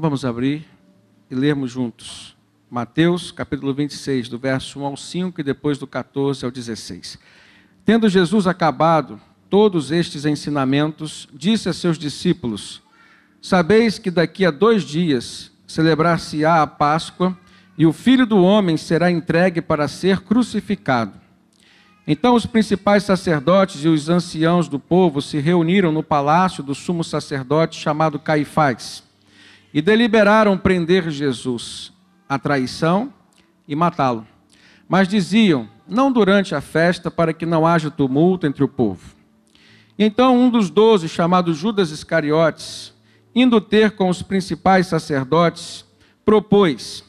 Então vamos abrir e lermos juntos. Mateus, capítulo 26, do verso 1 ao 5 e depois do 14 ao 16. Tendo Jesus acabado todos estes ensinamentos, disse a seus discípulos: Sabeis que daqui a dois dias celebrar-se-á a Páscoa e o filho do homem será entregue para ser crucificado. Então os principais sacerdotes e os anciãos do povo se reuniram no palácio do sumo sacerdote chamado Caifás e deliberaram prender Jesus à traição e matá-lo. Mas diziam: não durante a festa, para que não haja tumulto entre o povo. E então um dos doze, chamado Judas Iscariotes, indo ter com os principais sacerdotes, propôs: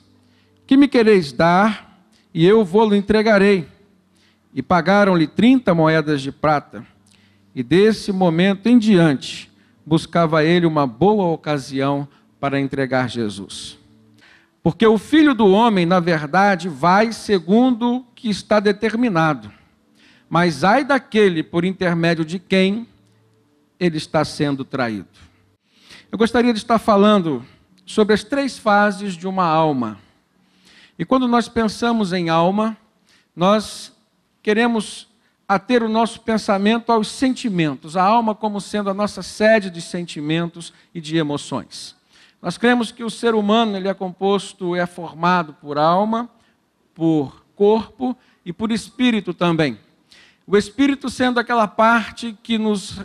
Que me quereis dar, e eu vou-lo entregarei. E pagaram-lhe trinta moedas de prata. E desse momento em diante, buscava ele uma boa ocasião para entregar Jesus. Porque o filho do homem, na verdade, vai segundo o que está determinado. Mas ai daquele por intermédio de quem ele está sendo traído. Eu gostaria de estar falando sobre as três fases de uma alma. E quando nós pensamos em alma, nós queremos ater o nosso pensamento aos sentimentos, a alma como sendo a nossa sede de sentimentos e de emoções. Nós cremos que o ser humano ele é composto, é formado por alma, por corpo e por espírito também. O espírito sendo aquela parte que nos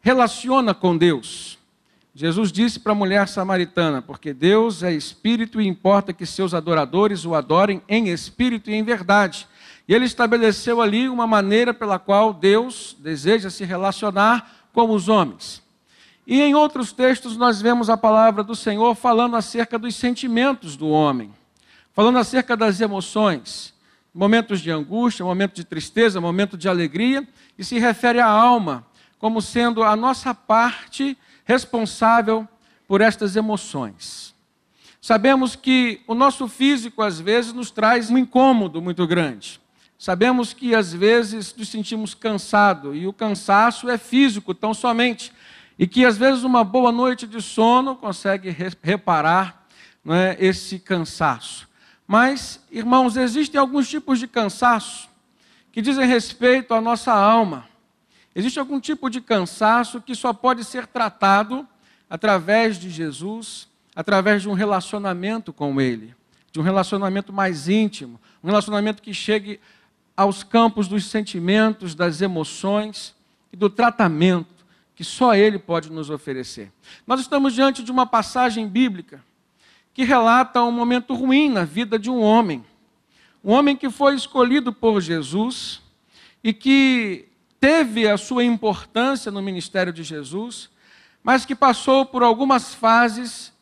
relaciona com Deus. Jesus disse para a mulher samaritana: Porque Deus é espírito e importa que seus adoradores o adorem em espírito e em verdade. E ele estabeleceu ali uma maneira pela qual Deus deseja se relacionar com os homens. E em outros textos nós vemos a palavra do Senhor falando acerca dos sentimentos do homem, falando acerca das emoções, momentos de angústia, momento de tristeza, momento de alegria, e se refere à alma como sendo a nossa parte responsável por estas emoções. Sabemos que o nosso físico às vezes nos traz um incômodo muito grande. Sabemos que às vezes nos sentimos cansados e o cansaço é físico tão somente, e que às vezes uma boa noite de sono consegue reparar é, esse cansaço. Mas, irmãos, existem alguns tipos de cansaço que dizem respeito à nossa alma. Existe algum tipo de cansaço que só pode ser tratado através de Jesus, através de um relacionamento com Ele, de um relacionamento mais íntimo, um relacionamento que chegue aos campos dos sentimentos, das emoções e do tratamento que só Ele pode nos oferecer. Nós estamos diante de uma passagem bíblica que relata um momento ruim na vida de um homem. Um homem que foi escolhido por Jesus e que teve a sua importância no ministério de Jesus, mas que passou por algumas fases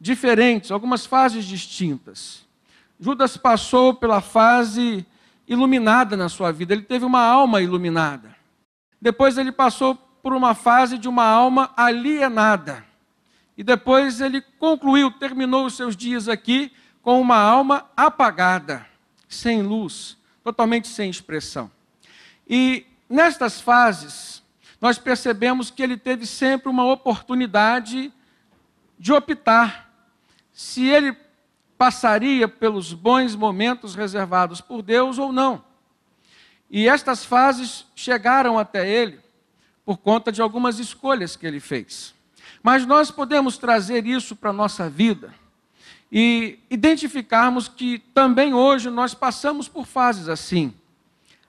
diferentes, algumas fases distintas. Judas passou pela fase iluminada na sua vida, ele teve uma alma iluminada. Depois ele passou por uma fase de uma alma alienada. E depois ele concluiu, terminou os seus dias aqui com uma alma apagada, sem luz, totalmente sem expressão. E nestas fases, nós percebemos que ele teve sempre uma oportunidade de optar se ele passaria pelos bons momentos reservados por Deus ou não. E estas fases chegaram até ele por conta de algumas escolhas que ele fez. Mas nós podemos trazer isso para a nossa vida e identificarmos que também hoje nós passamos por fases assim.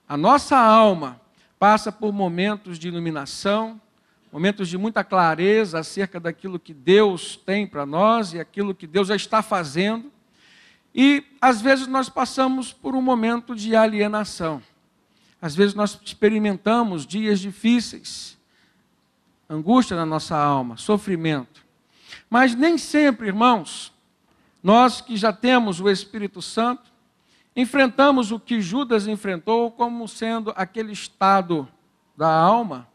A nossa alma passa por momentos de iluminação, momentos de muita clareza acerca daquilo que Deus tem para nós e aquilo que Deus já está fazendo. E às vezes nós passamos por um momento de alienação. Às vezes nós experimentamos dias difíceis, angústia na nossa alma, sofrimento. Mas nem sempre, irmãos, nós que já temos o Espírito Santo, enfrentamos o que Judas enfrentou como sendo aquele estado da alma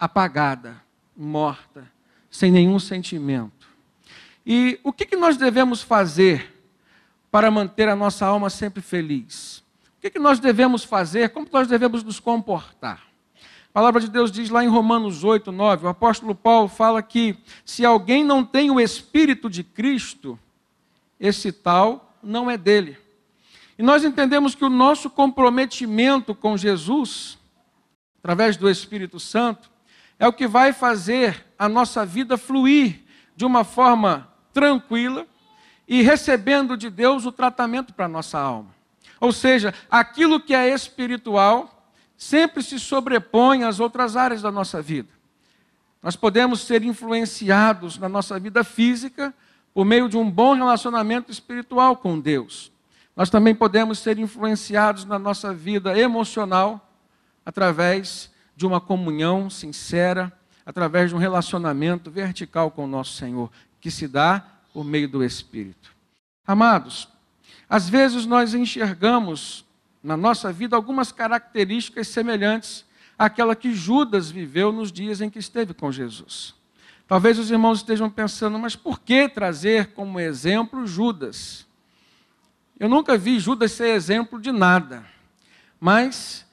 apagada, morta, sem nenhum sentimento. E o que, nós devemos fazer para manter a nossa alma sempre feliz? que, que nós devemos fazer? Como nós devemos nos comportar? A palavra de Deus diz lá em Romanos 8, 9, o apóstolo Paulo fala que se alguém não tem o Espírito de Cristo, esse tal não é dele. E nós entendemos que o nosso comprometimento com Jesus, através do Espírito Santo, é o que vai fazer a nossa vida fluir de uma forma tranquila e recebendo de Deus o tratamento para a nossa alma. Ou seja, aquilo que é espiritual sempre se sobrepõe às outras áreas da nossa vida. Nós podemos ser influenciados na nossa vida física por meio de um bom relacionamento espiritual com Deus. Nós também podemos ser influenciados na nossa vida emocional através de uma comunhão sincera, através de um relacionamento vertical com o nosso Senhor, que se dá por meio do Espírito. Amados, às vezes nós enxergamos na nossa vida algumas características semelhantes àquela que Judas viveu nos dias em que esteve com Jesus. Talvez os irmãos estejam pensando, mas por que trazer como exemplo Judas? Eu nunca vi Judas ser exemplo de nada, mas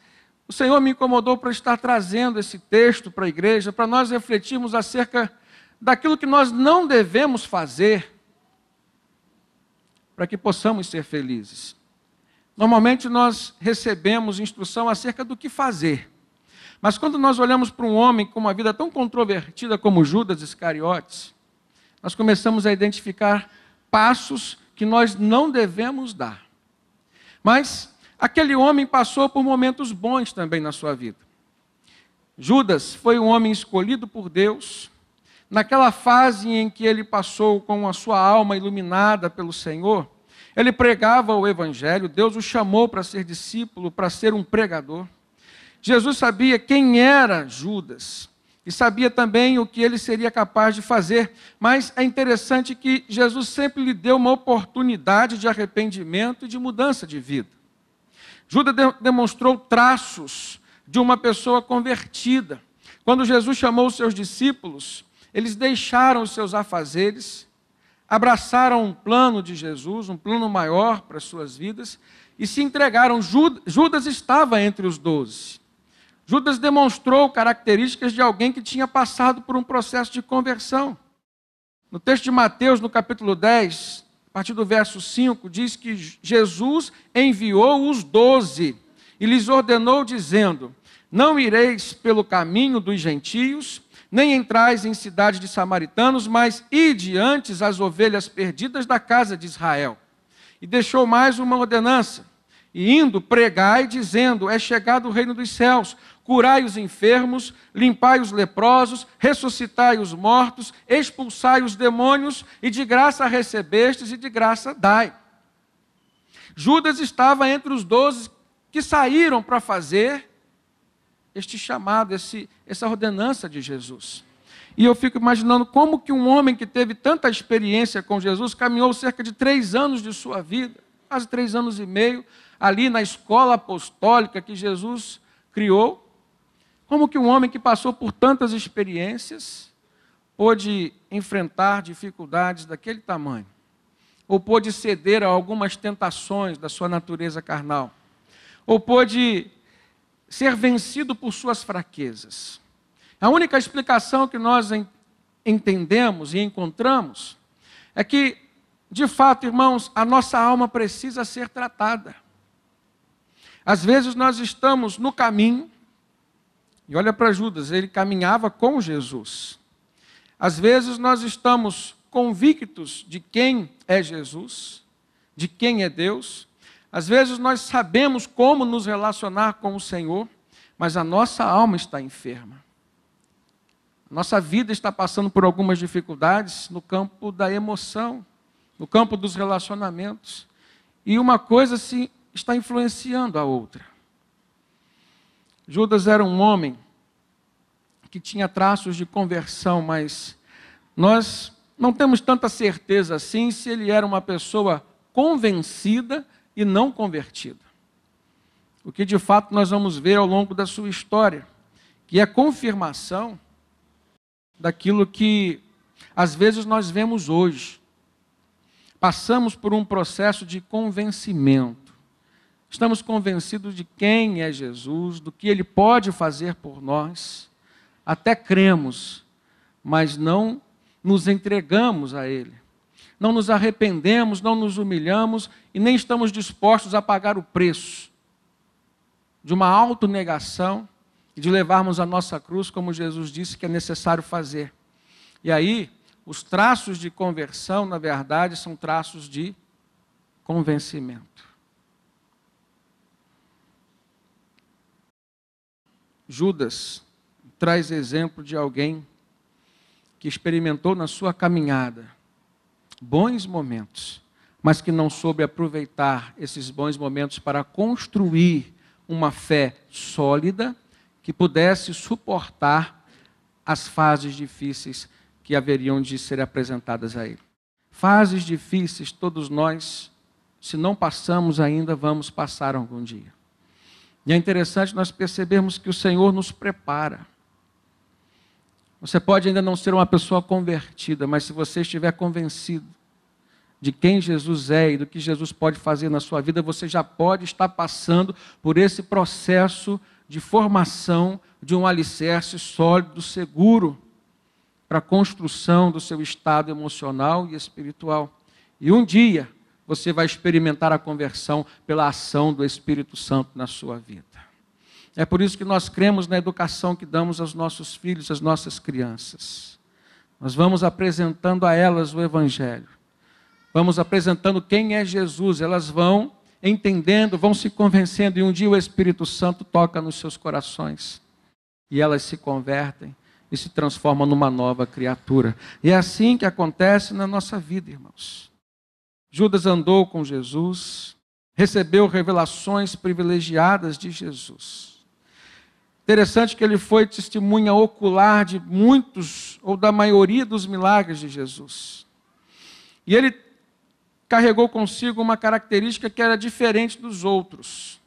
o Senhor me incomodou para estar trazendo esse texto para a igreja, para nós refletirmos acerca daquilo que nós não devemos fazer para que possamos ser felizes. Normalmente nós recebemos instrução acerca do que fazer. Mas quando nós olhamos para um homem com uma vida tão controvertida como Judas Iscariotes, nós começamos a identificar passos que nós não devemos dar. Mas aquele homem passou por momentos bons também na sua vida. Judas foi um homem escolhido por Deus. Naquela fase em que ele passou com a sua alma iluminada pelo Senhor, ele pregava o Evangelho, Deus o chamou para ser discípulo, para ser um pregador. Jesus sabia quem era Judas e sabia também o que ele seria capaz de fazer, mas é interessante que Jesus sempre lhe deu uma oportunidade de arrependimento e de mudança de vida. Judas de demonstrou traços de uma pessoa convertida. Quando Jesus chamou os seus discípulos, eles deixaram os seus afazeres abraçaram um plano de Jesus, um plano maior para as suas vidas, e se entregaram. Judas estava entre os doze. Judas demonstrou características de alguém que tinha passado por um processo de conversão. No texto de Mateus, no capítulo 10, a partir do verso 5, diz que Jesus enviou os doze e lhes ordenou, dizendo: Não ireis pelo caminho dos gentios, nem entrais em cidade de samaritanos, mas ide antes as ovelhas perdidas da casa de Israel. E deixou mais uma ordenança. E indo, pregai, dizendo: É chegado o reino dos céus. Curai os enfermos, limpai os leprosos, ressuscitai os mortos, expulsai os demônios, e de graça recebestes, e de graça dai. Judas estava entre os doze que saíram para fazer este chamado, esse, essa ordenança de Jesus. E eu fico imaginando como que um homem que teve tanta experiência com Jesus caminhou cerca de três anos de sua vida, quase três anos e meio, ali na escola apostólica que Jesus criou. Como que um homem que passou por tantas experiências pôde enfrentar dificuldades daquele tamanho? Ou pôde ceder a algumas tentações da sua natureza carnal? Ou pôde ser vencido por suas fraquezas. A única explicação que nós entendemos e encontramos é que, de fato, irmãos, a nossa alma precisa ser tratada. Às vezes nós estamos no caminho, e olha para Judas, ele caminhava com Jesus. Às vezes nós estamos convictos de quem é Jesus, de quem é Deus, às vezes nós sabemos como nos relacionar com o Senhor, mas a nossa alma está enferma. Nossa vida está passando por algumas dificuldades no campo da emoção, no campo dos relacionamentos. E uma coisa se está influenciando a outra. Judas era um homem que tinha traços de conversão, mas nós não temos tanta certeza assim se ele era uma pessoa convencida e não convertido. O que de fato nós vamos ver ao longo da sua história, que é a confirmação daquilo que às vezes nós vemos hoje. Passamos por um processo de convencimento. Estamos convencidos de quem é Jesus, do que ele pode fazer por nós. Até cremos, mas não nos entregamos a ele não nos arrependemos, não nos humilhamos e nem estamos dispostos a pagar o preço de uma autonegação e de levarmos a nossa cruz, como Jesus disse que é necessário fazer. E aí, os traços de conversão, na verdade, são traços de convencimento. Judas traz exemplo de alguém que experimentou na sua caminhada bons momentos, mas que não soube aproveitar esses bons momentos para construir uma fé sólida que pudesse suportar as fases difíceis que haveriam de ser apresentadas a ele. Fases difíceis, todos nós, se não passamos ainda, vamos passar algum dia. E é interessante nós percebermos que o Senhor nos prepara. Você pode ainda não ser uma pessoa convertida, mas se você estiver convencido de quem Jesus é e do que Jesus pode fazer na sua vida, você já pode estar passando por esse processo de formação de um alicerce sólido, seguro para a construção do seu estado emocional e espiritual. E um dia você vai experimentar a conversão pela ação do Espírito Santo na sua vida. É por isso que nós cremos na educação que damos aos nossos filhos, às nossas crianças. Nós vamos apresentando a elas o Evangelho, vamos apresentando quem é Jesus, elas vão entendendo, vão se convencendo, e um dia o Espírito Santo toca nos seus corações, e elas se convertem e se transformam numa nova criatura. E é assim que acontece na nossa vida, irmãos. Judas andou com Jesus, recebeu revelações privilegiadas de Jesus Interessante que ele foi testemunha ocular de muitos, ou da maioria dos milagres de Jesus. E ele carregou consigo uma característica que era diferente dos outros.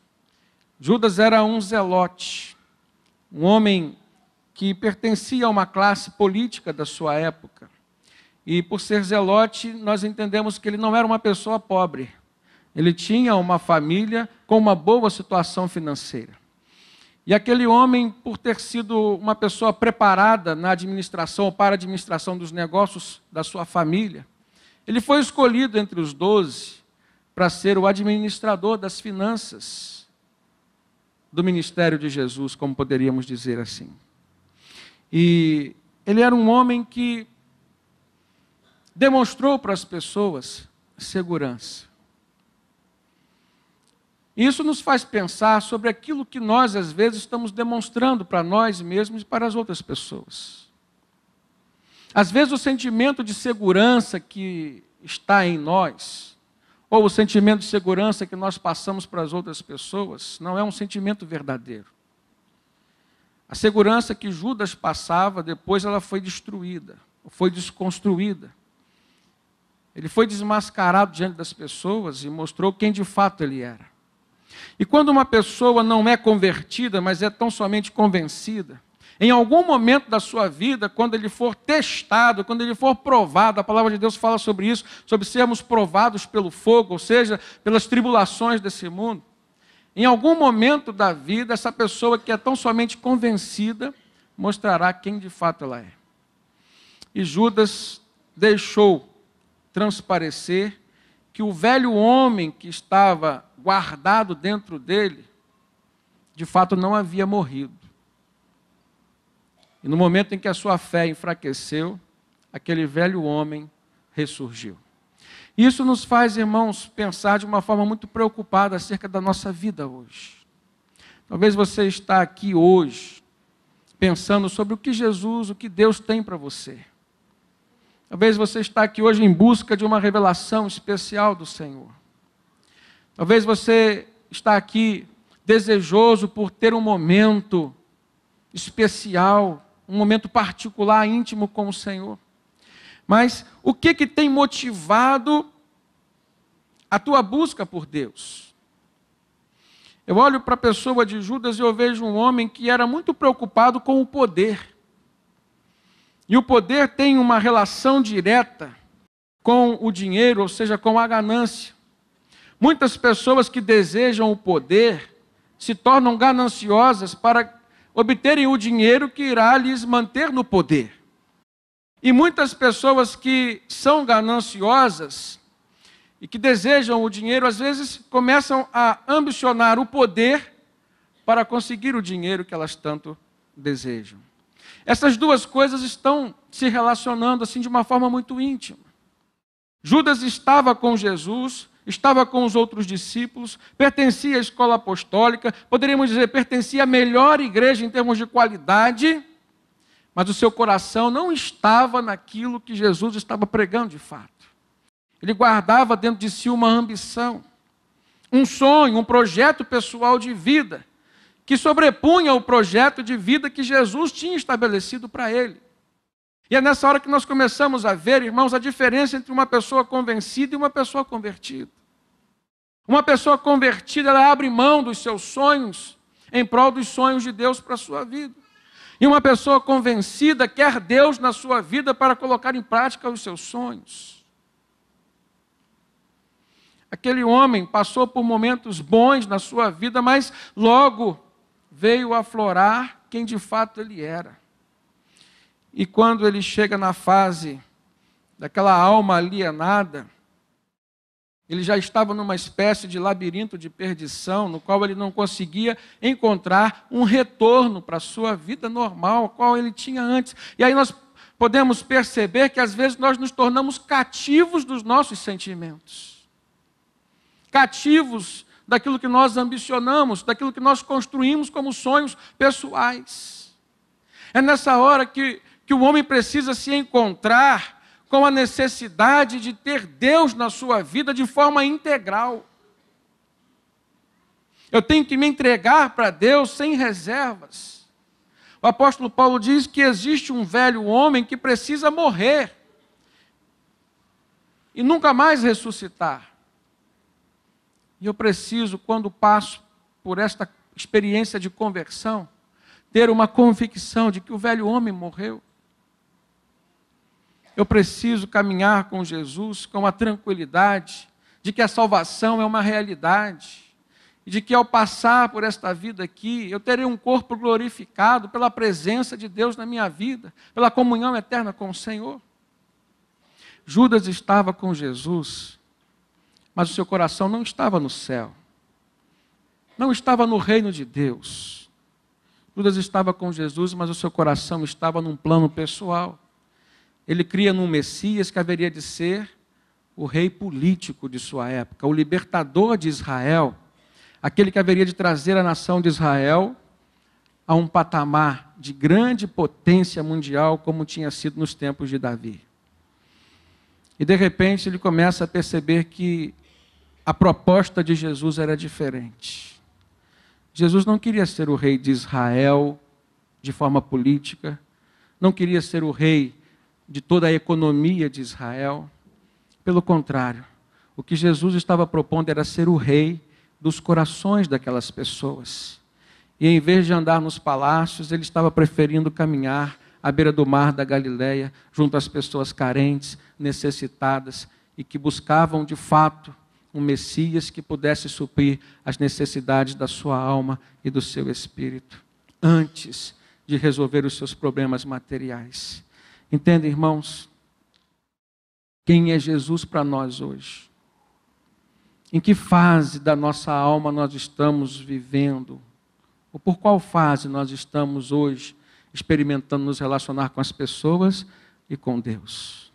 Judas era um zelote, um homem que pertencia a uma classe política da sua época. E por ser zelote, nós entendemos que ele não era uma pessoa pobre. Ele tinha uma família com uma boa situação financeira. E aquele homem, por ter sido uma pessoa preparada na administração ou para a administração dos negócios da sua família, ele foi escolhido entre os doze para ser o administrador das finanças do ministério de Jesus, como poderíamos dizer assim. E ele era um homem que demonstrou para as pessoas segurança. Isso nos faz pensar sobre aquilo que nós, às vezes, estamos demonstrando para nós mesmos e para as outras pessoas. Às vezes, o sentimento de segurança que está em nós, ou o sentimento de segurança que nós passamos para as outras pessoas, não é um sentimento verdadeiro. A segurança que Judas passava, depois ela foi destruída, foi desconstruída. Ele foi desmascarado diante das pessoas e mostrou quem de fato ele era. E quando uma pessoa não é convertida, mas é tão somente convencida, em algum momento da sua vida, quando ele for testado, quando ele for provado, a palavra de Deus fala sobre isso, sobre sermos provados pelo fogo, ou seja, pelas tribulações desse mundo. Em algum momento da vida, essa pessoa que é tão somente convencida mostrará quem de fato ela é. E Judas deixou transparecer que o velho homem que estava guardado dentro dele, de fato não havia morrido. E no momento em que a sua fé enfraqueceu, aquele velho homem ressurgiu. Isso nos faz, irmãos, pensar de uma forma muito preocupada acerca da nossa vida hoje. Talvez você está aqui hoje pensando sobre o que Jesus, o que Deus tem para você. Talvez você está aqui hoje em busca de uma revelação especial do Senhor. Talvez você está aqui desejoso por ter um momento especial, um momento particular, íntimo com o Senhor. Mas o que que tem motivado a tua busca por Deus? Eu olho para a pessoa de Judas e eu vejo um homem que era muito preocupado com o poder. E o poder tem uma relação direta com o dinheiro, ou seja, com a ganância. Muitas pessoas que desejam o poder se tornam gananciosas para obterem o dinheiro que irá lhes manter no poder. E muitas pessoas que são gananciosas e que desejam o dinheiro, às vezes começam a ambicionar o poder para conseguir o dinheiro que elas tanto desejam. Essas duas coisas estão se relacionando assim de uma forma muito íntima. Judas estava com Jesus estava com os outros discípulos, pertencia à escola apostólica, poderíamos dizer, pertencia à melhor igreja em termos de qualidade, mas o seu coração não estava naquilo que Jesus estava pregando de fato. Ele guardava dentro de si uma ambição, um sonho, um projeto pessoal de vida, que sobrepunha o projeto de vida que Jesus tinha estabelecido para ele. E é nessa hora que nós começamos a ver, irmãos, a diferença entre uma pessoa convencida e uma pessoa convertida. Uma pessoa convertida, ela abre mão dos seus sonhos em prol dos sonhos de Deus para a sua vida. E uma pessoa convencida quer Deus na sua vida para colocar em prática os seus sonhos. Aquele homem passou por momentos bons na sua vida, mas logo veio aflorar quem de fato ele era. E quando ele chega na fase daquela alma alienada, ele já estava numa espécie de labirinto de perdição, no qual ele não conseguia encontrar um retorno para a sua vida normal, a qual ele tinha antes. E aí nós podemos perceber que às vezes nós nos tornamos cativos dos nossos sentimentos, cativos daquilo que nós ambicionamos, daquilo que nós construímos como sonhos pessoais. É nessa hora que que o homem precisa se encontrar com a necessidade de ter Deus na sua vida de forma integral. Eu tenho que me entregar para Deus sem reservas. O apóstolo Paulo diz que existe um velho homem que precisa morrer e nunca mais ressuscitar. E eu preciso, quando passo por esta experiência de conversão, ter uma convicção de que o velho homem morreu eu preciso caminhar com Jesus com a tranquilidade de que a salvação é uma realidade, e de que ao passar por esta vida aqui, eu terei um corpo glorificado pela presença de Deus na minha vida, pela comunhão eterna com o Senhor. Judas estava com Jesus, mas o seu coração não estava no céu, não estava no reino de Deus. Judas estava com Jesus, mas o seu coração estava num plano pessoal ele cria num Messias que haveria de ser o rei político de sua época, o libertador de Israel, aquele que haveria de trazer a nação de Israel a um patamar de grande potência mundial, como tinha sido nos tempos de Davi. E de repente ele começa a perceber que a proposta de Jesus era diferente. Jesus não queria ser o rei de Israel de forma política, não queria ser o rei de toda a economia de Israel. Pelo contrário, o que Jesus estava propondo era ser o rei dos corações daquelas pessoas. E em vez de andar nos palácios, ele estava preferindo caminhar à beira do mar da Galileia, junto às pessoas carentes, necessitadas e que buscavam de fato um Messias que pudesse suprir as necessidades da sua alma e do seu espírito, antes de resolver os seus problemas materiais. Entende, irmãos? Quem é Jesus para nós hoje? Em que fase da nossa alma nós estamos vivendo? Ou por qual fase nós estamos hoje experimentando nos relacionar com as pessoas e com Deus?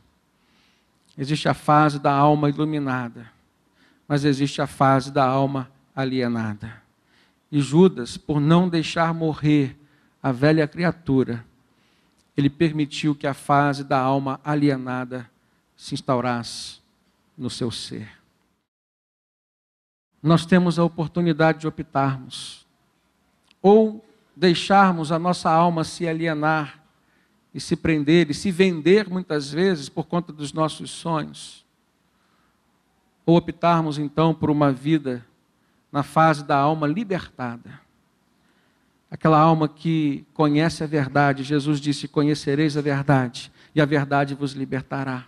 Existe a fase da alma iluminada, mas existe a fase da alma alienada. E Judas, por não deixar morrer a velha criatura, ele permitiu que a fase da alma alienada se instaurasse no seu ser. Nós temos a oportunidade de optarmos ou deixarmos a nossa alma se alienar e se prender e se vender muitas vezes por conta dos nossos sonhos, ou optarmos então por uma vida na fase da alma libertada Aquela alma que conhece a verdade, Jesus disse: Conhecereis a verdade, e a verdade vos libertará.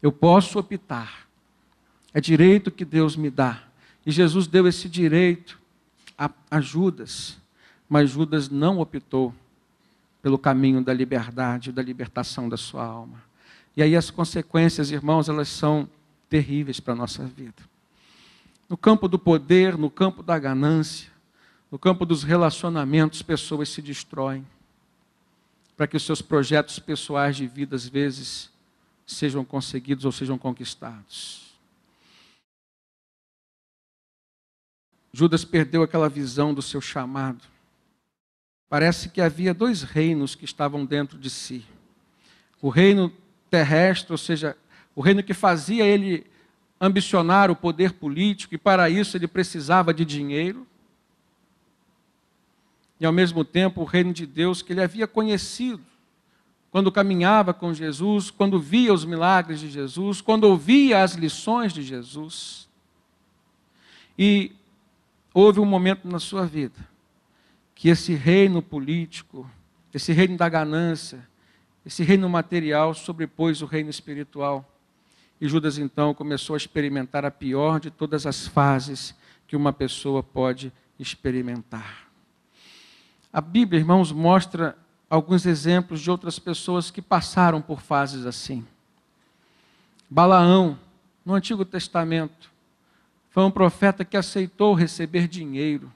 Eu posso optar, é direito que Deus me dá. E Jesus deu esse direito a, a Judas, mas Judas não optou pelo caminho da liberdade, da libertação da sua alma. E aí as consequências, irmãos, elas são terríveis para a nossa vida. No campo do poder, no campo da ganância, no campo dos relacionamentos, pessoas se destroem. Para que os seus projetos pessoais de vida, às vezes, sejam conseguidos ou sejam conquistados. Judas perdeu aquela visão do seu chamado. Parece que havia dois reinos que estavam dentro de si. O reino terrestre, ou seja, o reino que fazia ele ambicionar o poder político, e para isso ele precisava de dinheiro e ao mesmo tempo o reino de Deus que ele havia conhecido quando caminhava com Jesus, quando via os milagres de Jesus, quando ouvia as lições de Jesus. E houve um momento na sua vida que esse reino político, esse reino da ganância, esse reino material sobrepôs o reino espiritual. E Judas então começou a experimentar a pior de todas as fases que uma pessoa pode experimentar. A Bíblia, irmãos, mostra alguns exemplos de outras pessoas que passaram por fases assim. Balaão, no Antigo Testamento, foi um profeta que aceitou receber dinheiro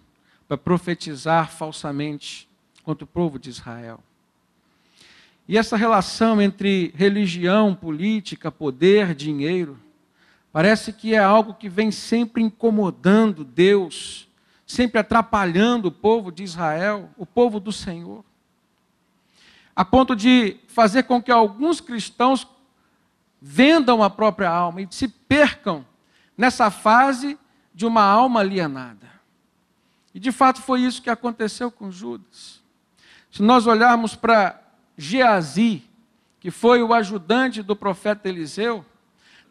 para profetizar falsamente contra o povo de Israel. E essa relação entre religião, política, poder, dinheiro, parece que é algo que vem sempre incomodando Deus sempre atrapalhando o povo de Israel, o povo do Senhor, a ponto de fazer com que alguns cristãos vendam a própria alma e se percam nessa fase de uma alma alienada. E de fato foi isso que aconteceu com Judas. Se nós olharmos para Geazi, que foi o ajudante do profeta Eliseu,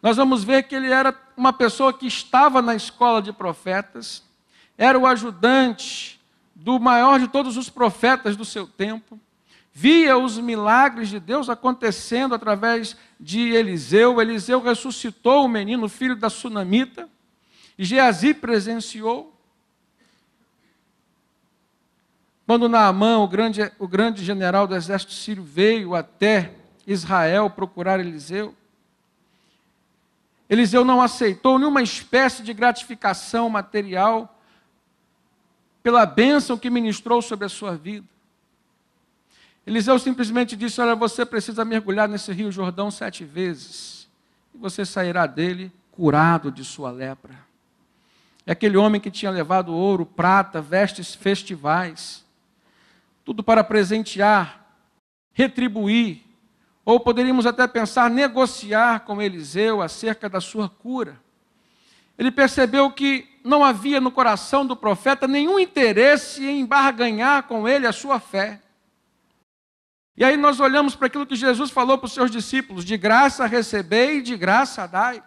nós vamos ver que ele era uma pessoa que estava na escola de profetas, era o ajudante do maior de todos os profetas do seu tempo, via os milagres de Deus acontecendo através de Eliseu. Eliseu ressuscitou o menino, filho da sunamita, e Geazi presenciou. Quando Naamã, o grande, o grande general do exército sírio, veio até Israel procurar Eliseu, Eliseu não aceitou nenhuma espécie de gratificação material pela bênção que ministrou sobre a sua vida. Eliseu simplesmente disse: Olha, você precisa mergulhar nesse rio Jordão sete vezes, e você sairá dele curado de sua lepra. É aquele homem que tinha levado ouro, prata, vestes festivais, tudo para presentear, retribuir, ou poderíamos até pensar negociar com Eliseu acerca da sua cura. Ele percebeu que não havia no coração do profeta nenhum interesse em barganhar com ele a sua fé. E aí nós olhamos para aquilo que Jesus falou para os seus discípulos: de graça recebei, de graça dai.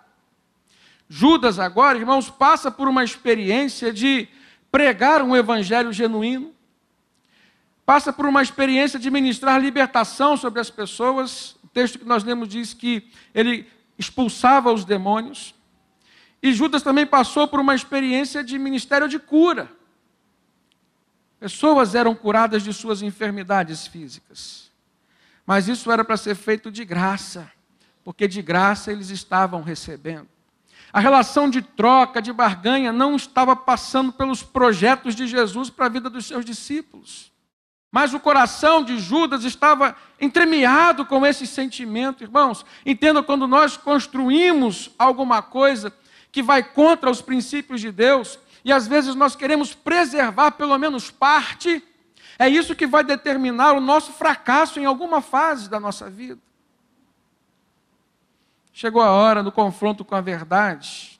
Judas, agora, irmãos, passa por uma experiência de pregar um evangelho genuíno, passa por uma experiência de ministrar libertação sobre as pessoas. O texto que nós lemos diz que ele expulsava os demônios. E Judas também passou por uma experiência de ministério de cura. Pessoas eram curadas de suas enfermidades físicas. Mas isso era para ser feito de graça, porque de graça eles estavam recebendo. A relação de troca, de barganha, não estava passando pelos projetos de Jesus para a vida dos seus discípulos. Mas o coração de Judas estava entremeado com esse sentimento, irmãos. Entenda quando nós construímos alguma coisa que vai contra os princípios de Deus, e às vezes nós queremos preservar pelo menos parte, é isso que vai determinar o nosso fracasso em alguma fase da nossa vida. Chegou a hora do confronto com a verdade.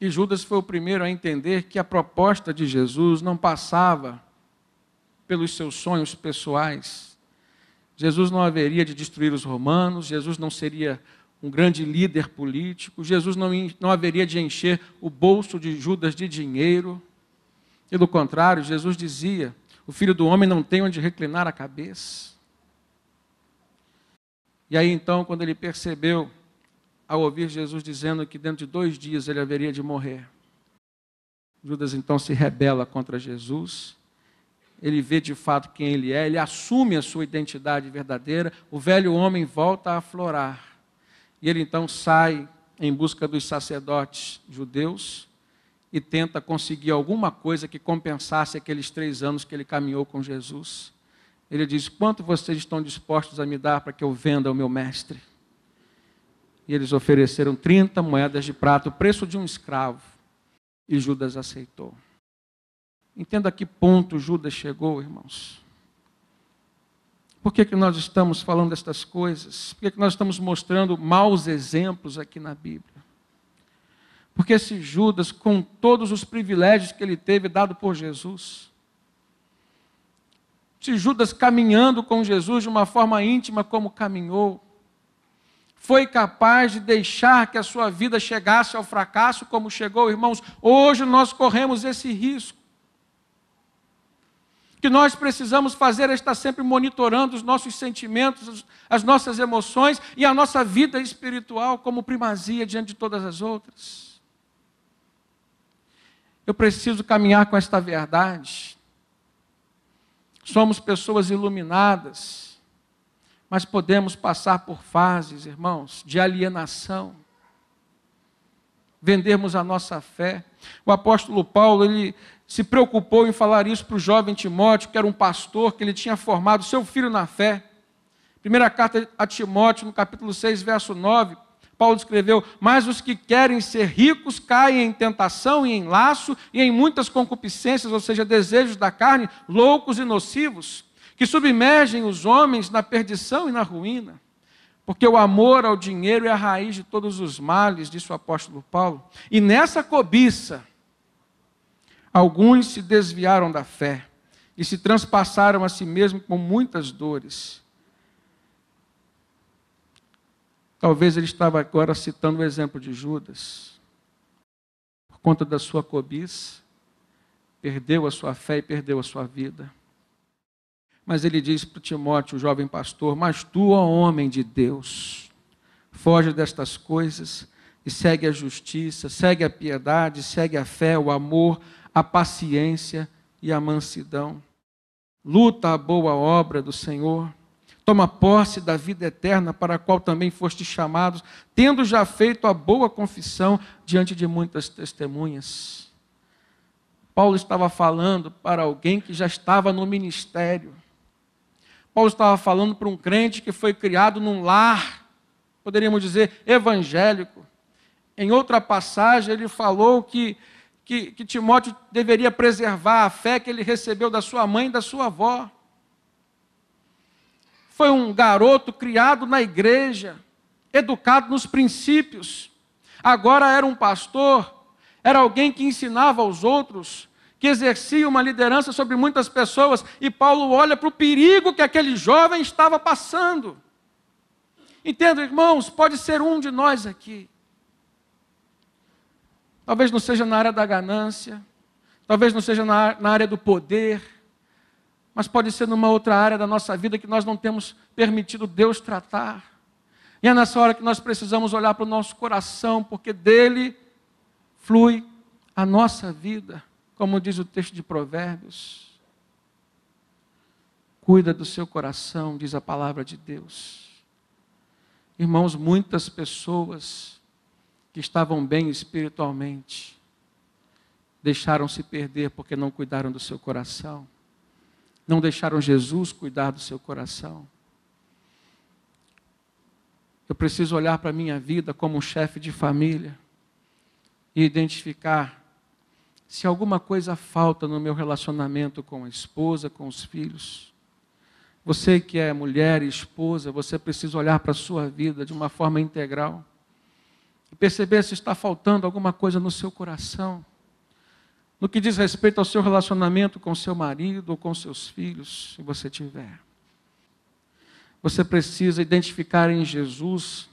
E Judas foi o primeiro a entender que a proposta de Jesus não passava pelos seus sonhos pessoais. Jesus não haveria de destruir os romanos, Jesus não seria um grande líder político, Jesus não, não haveria de encher o bolso de Judas de dinheiro. Pelo contrário, Jesus dizia: o filho do homem não tem onde reclinar a cabeça. E aí então, quando ele percebeu, ao ouvir Jesus dizendo que dentro de dois dias ele haveria de morrer, Judas então se rebela contra Jesus. Ele vê de fato quem ele é, ele assume a sua identidade verdadeira. O velho homem volta a aflorar. E ele então sai em busca dos sacerdotes judeus e tenta conseguir alguma coisa que compensasse aqueles três anos que ele caminhou com Jesus. Ele diz: Quanto vocês estão dispostos a me dar para que eu venda o meu mestre? E eles ofereceram 30 moedas de prata, o preço de um escravo. E Judas aceitou. Entenda a que ponto Judas chegou, irmãos. Por que, que nós estamos falando estas coisas? Por que, que nós estamos mostrando maus exemplos aqui na Bíblia? Porque esse Judas, com todos os privilégios que ele teve dado por Jesus, se Judas caminhando com Jesus de uma forma íntima como caminhou, foi capaz de deixar que a sua vida chegasse ao fracasso como chegou, irmãos. Hoje nós corremos esse risco que nós precisamos fazer é estar sempre monitorando os nossos sentimentos, as nossas emoções e a nossa vida espiritual como primazia diante de todas as outras. Eu preciso caminhar com esta verdade. Somos pessoas iluminadas, mas podemos passar por fases, irmãos, de alienação. Vendermos a nossa fé. O apóstolo Paulo, ele se preocupou em falar isso para o jovem Timóteo, que era um pastor, que ele tinha formado seu filho na fé. Primeira carta a Timóteo, no capítulo 6, verso 9, Paulo escreveu: Mas os que querem ser ricos caem em tentação e em laço e em muitas concupiscências, ou seja, desejos da carne, loucos e nocivos, que submergem os homens na perdição e na ruína. Porque o amor ao dinheiro é a raiz de todos os males, disse o apóstolo Paulo. E nessa cobiça, Alguns se desviaram da fé e se transpassaram a si mesmo com muitas dores. Talvez ele estava agora citando o exemplo de Judas. Por conta da sua cobiça, perdeu a sua fé e perdeu a sua vida. Mas ele diz para Timóteo, o jovem pastor: Mas tu, ó homem de Deus, foge destas coisas e segue a justiça, segue a piedade, segue a fé, o amor, a paciência e a mansidão. Luta a boa obra do Senhor. Toma posse da vida eterna para a qual também foste chamados, tendo já feito a boa confissão diante de muitas testemunhas. Paulo estava falando para alguém que já estava no ministério. Paulo estava falando para um crente que foi criado num lar, poderíamos dizer evangélico. Em outra passagem, ele falou que que, que Timóteo deveria preservar, a fé que ele recebeu da sua mãe e da sua avó. Foi um garoto criado na igreja, educado nos princípios. Agora era um pastor, era alguém que ensinava aos outros, que exercia uma liderança sobre muitas pessoas, e Paulo olha para o perigo que aquele jovem estava passando. Entendo, irmãos, pode ser um de nós aqui Talvez não seja na área da ganância, talvez não seja na, área do poder, mas pode ser numa outra área da nossa vida que nós não temos permitido Deus tratar. E é nessa hora que nós precisamos olhar para o nosso coração, porque dele flui a nossa vida, como diz o texto de Provérbios. Cuida do seu coração, diz a palavra de Deus. Irmãos, muitas pessoas que estavam bem espiritualmente, deixaram-se perder porque não cuidaram do seu coração, não deixaram Jesus cuidar do seu coração. Eu preciso olhar para a minha vida como um chefe de família e identificar se alguma coisa falta no meu relacionamento com a esposa, com os filhos. Você que é mulher e esposa, você precisa olhar para a sua vida de uma forma integral e perceber se está faltando alguma coisa no seu coração, no que diz respeito ao seu relacionamento com seu marido ou com seus filhos, se você tiver. Você precisa identificar em Jesus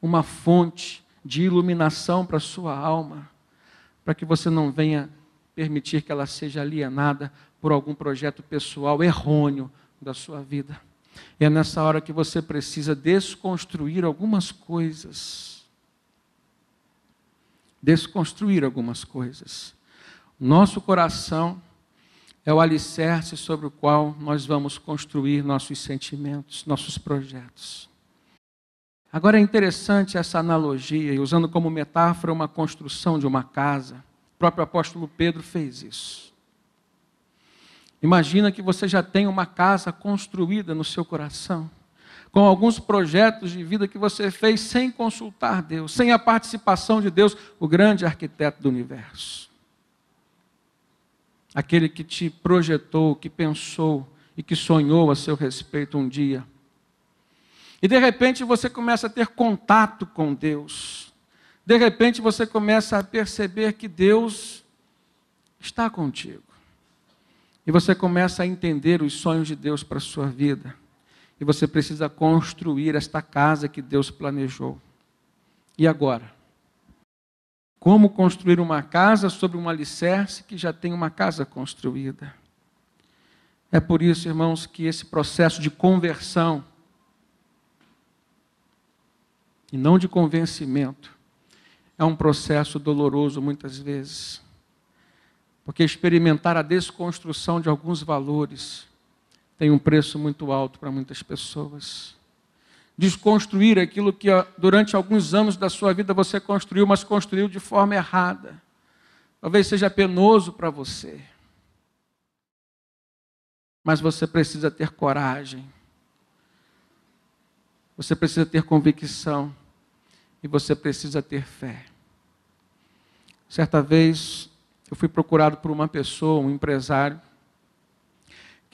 uma fonte de iluminação para a sua alma, para que você não venha permitir que ela seja alienada por algum projeto pessoal errôneo da sua vida. E é nessa hora que você precisa desconstruir algumas coisas desconstruir algumas coisas. Nosso coração é o alicerce sobre o qual nós vamos construir nossos sentimentos, nossos projetos. Agora é interessante essa analogia, e usando como metáfora uma construção de uma casa. O próprio apóstolo Pedro fez isso. Imagina que você já tem uma casa construída no seu coração com alguns projetos de vida que você fez sem consultar Deus, sem a participação de Deus, o grande arquiteto do universo. Aquele que te projetou, que pensou e que sonhou a seu respeito um dia. E de repente você começa a ter contato com Deus. De repente você começa a perceber que Deus está contigo. E você começa a entender os sonhos de Deus para a sua vida. E você precisa construir esta casa que Deus planejou. E agora? Como construir uma casa sobre um alicerce que já tem uma casa construída? É por isso, irmãos, que esse processo de conversão e não de convencimento é um processo doloroso muitas vezes. Porque experimentar a desconstrução de alguns valores tem um preço muito alto para muitas pessoas. Desconstruir aquilo que ah, durante alguns anos da sua vida você construiu, mas construiu de forma errada. Talvez seja penoso para você. Mas você precisa ter coragem. Você precisa ter convicção. E você precisa ter fé. Certa vez eu fui procurado por uma pessoa, um empresário,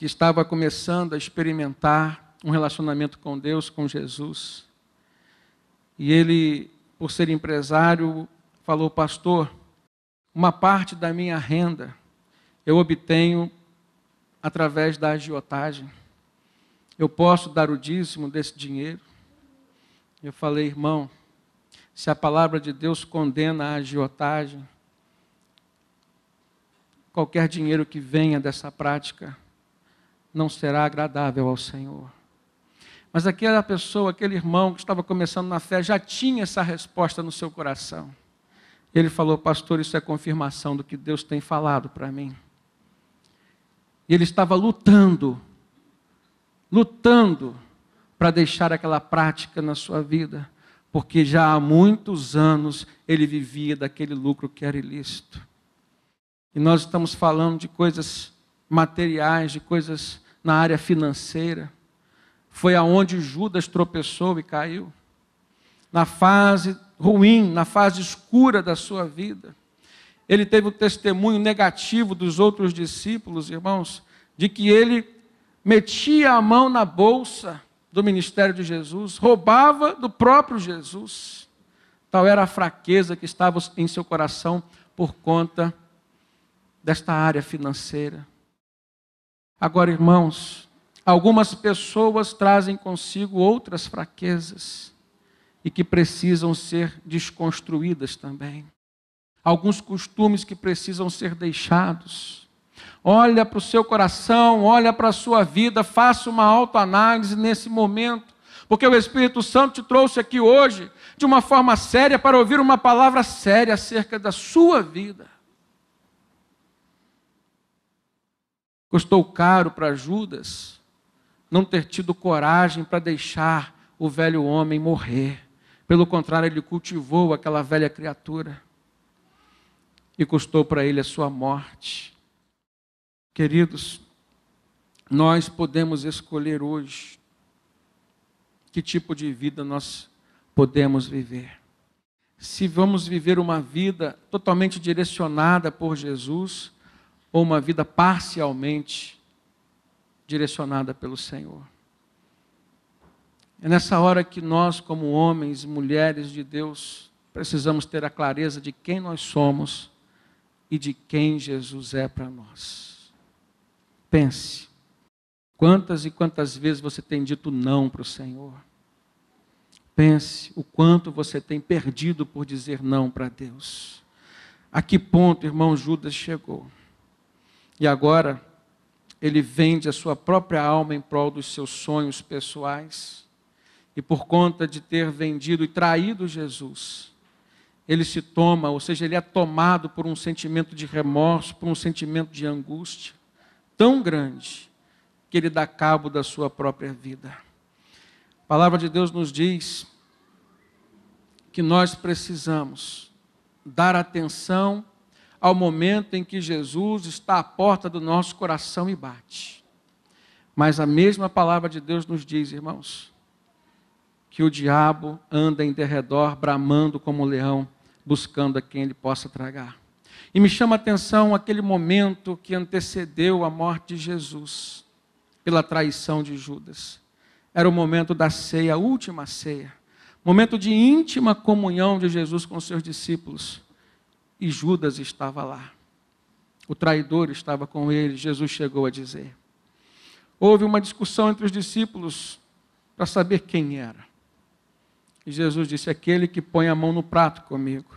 que estava começando a experimentar um relacionamento com Deus, com Jesus. E ele, por ser empresário, falou: Pastor, uma parte da minha renda eu obtenho através da agiotagem. Eu posso dar o dízimo desse dinheiro? Eu falei, irmão, se a palavra de Deus condena a agiotagem, qualquer dinheiro que venha dessa prática não será agradável ao Senhor. Mas aquela pessoa, aquele irmão que estava começando na fé, já tinha essa resposta no seu coração. Ele falou, pastor, isso é confirmação do que Deus tem falado para mim. E ele estava lutando, lutando para deixar aquela prática na sua vida, porque já há muitos anos ele vivia daquele lucro que era ilícito. E nós estamos falando de coisas materiais, de coisas na área financeira. Foi aonde Judas tropeçou e caiu. Na fase ruim, na fase escura da sua vida. Ele teve o testemunho negativo dos outros discípulos, irmãos, de que ele metia a mão na bolsa do ministério de Jesus, roubava do próprio Jesus. Tal era a fraqueza que estava em seu coração por conta desta área financeira. Agora, irmãos, algumas pessoas trazem consigo outras fraquezas e que precisam ser desconstruídas também. Alguns costumes que precisam ser deixados. Olha para o seu coração, olha para a sua vida, faça uma autoanálise nesse momento, porque o Espírito Santo te trouxe aqui hoje de uma forma séria para ouvir uma palavra séria acerca da sua vida. Custou caro para Judas não ter tido coragem para deixar o velho homem morrer. Pelo contrário, ele cultivou aquela velha criatura e custou para ele a sua morte. Queridos, nós podemos escolher hoje que tipo de vida nós podemos viver. Se vamos viver uma vida totalmente direcionada por Jesus, ou uma vida parcialmente direcionada pelo Senhor. É nessa hora que nós, como homens e mulheres de Deus, precisamos ter a clareza de quem nós somos e de quem Jesus é para nós. Pense, quantas e quantas vezes você tem dito não para o Senhor? Pense o quanto você tem perdido por dizer não para Deus. A que ponto, irmão Judas, chegou? E agora, ele vende a sua própria alma em prol dos seus sonhos pessoais. E por conta de ter vendido e traído Jesus, ele se toma, ou seja, ele é tomado por um sentimento de remorso, por um sentimento de angústia tão grande que ele dá cabo da sua própria vida. A palavra de Deus nos diz que nós precisamos dar atenção ao momento em que Jesus está à porta do nosso coração e bate. Mas a mesma palavra de Deus nos diz, irmãos, que o diabo anda em derredor, bramando como um leão, buscando a quem ele possa tragar. E me chama a atenção aquele momento que antecedeu a morte de Jesus pela traição de Judas. Era o momento da ceia, a última ceia, momento de íntima comunhão de Jesus com os seus discípulos e Judas estava lá. O traidor estava com ele. Jesus chegou a dizer. Houve uma discussão entre os discípulos para saber quem era. E Jesus disse: Aquele que põe a mão no prato comigo.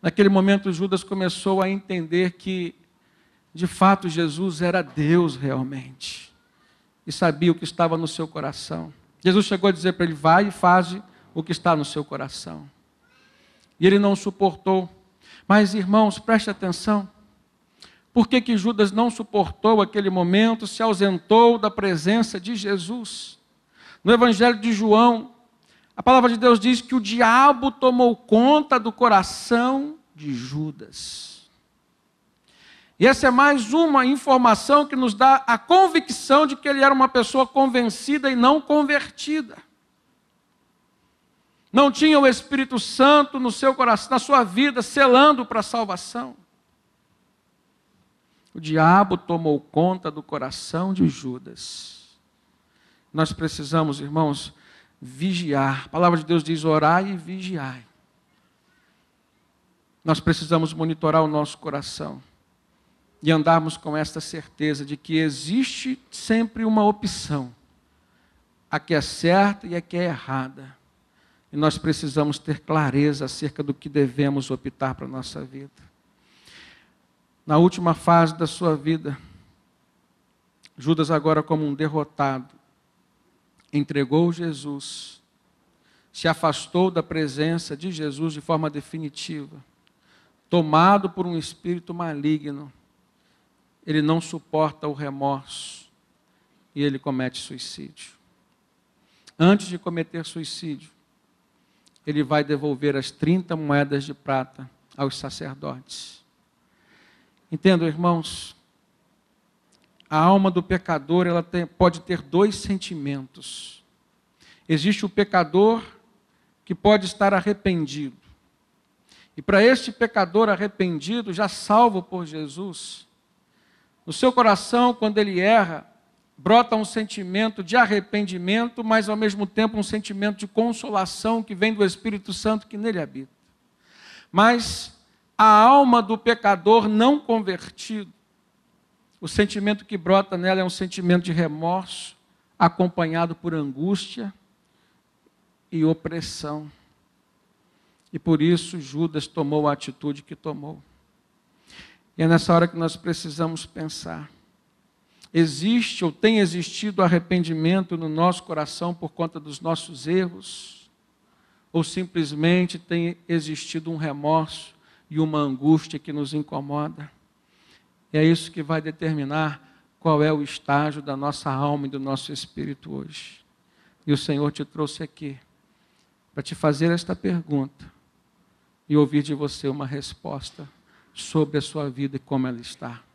Naquele momento, Judas começou a entender que, de fato, Jesus era Deus realmente. E sabia o que estava no seu coração. Jesus chegou a dizer para ele: Vai e faz o que está no seu coração. E ele não suportou mas, irmãos, preste atenção. Por que, que Judas não suportou aquele momento, se ausentou da presença de Jesus? No Evangelho de João, a palavra de Deus diz que o diabo tomou conta do coração de Judas. E essa é mais uma informação que nos dá a convicção de que ele era uma pessoa convencida e não convertida não tinha o Espírito Santo no seu coração, na sua vida, selando para a salvação. O diabo tomou conta do coração de Judas. Nós precisamos, irmãos, vigiar. A palavra de Deus diz: orai e vigiai. Nós precisamos monitorar o nosso coração e andarmos com esta certeza de que existe sempre uma opção, a que é certa e a que é errada. E nós precisamos ter clareza acerca do que devemos optar para a nossa vida. Na última fase da sua vida, Judas, agora como um derrotado, entregou Jesus, se afastou da presença de Jesus de forma definitiva, tomado por um espírito maligno, ele não suporta o remorso e ele comete suicídio. Antes de cometer suicídio, ele vai devolver as 30 moedas de prata aos sacerdotes. Entendo, irmãos? A alma do pecador ela tem, pode ter dois sentimentos. Existe o pecador que pode estar arrependido. E para este pecador arrependido, já salvo por Jesus, no seu coração, quando ele erra, brota um sentimento de arrependimento, mas ao mesmo tempo um sentimento de consolação que vem do Espírito Santo que nele habita. Mas a alma do pecador não convertido, o sentimento que brota nela é um sentimento de remorso, acompanhado por angústia e opressão. E por isso Judas tomou a atitude que tomou. E é nessa hora que nós precisamos pensar existe ou tem existido arrependimento no nosso coração por conta dos nossos erros, ou simplesmente tem existido um remorso e uma angústia que nos incomoda. E é isso que vai determinar qual é o estágio da nossa alma e do nosso espírito hoje. E o Senhor te trouxe aqui para te fazer esta pergunta e ouvir de você uma resposta sobre a sua vida e como ela está.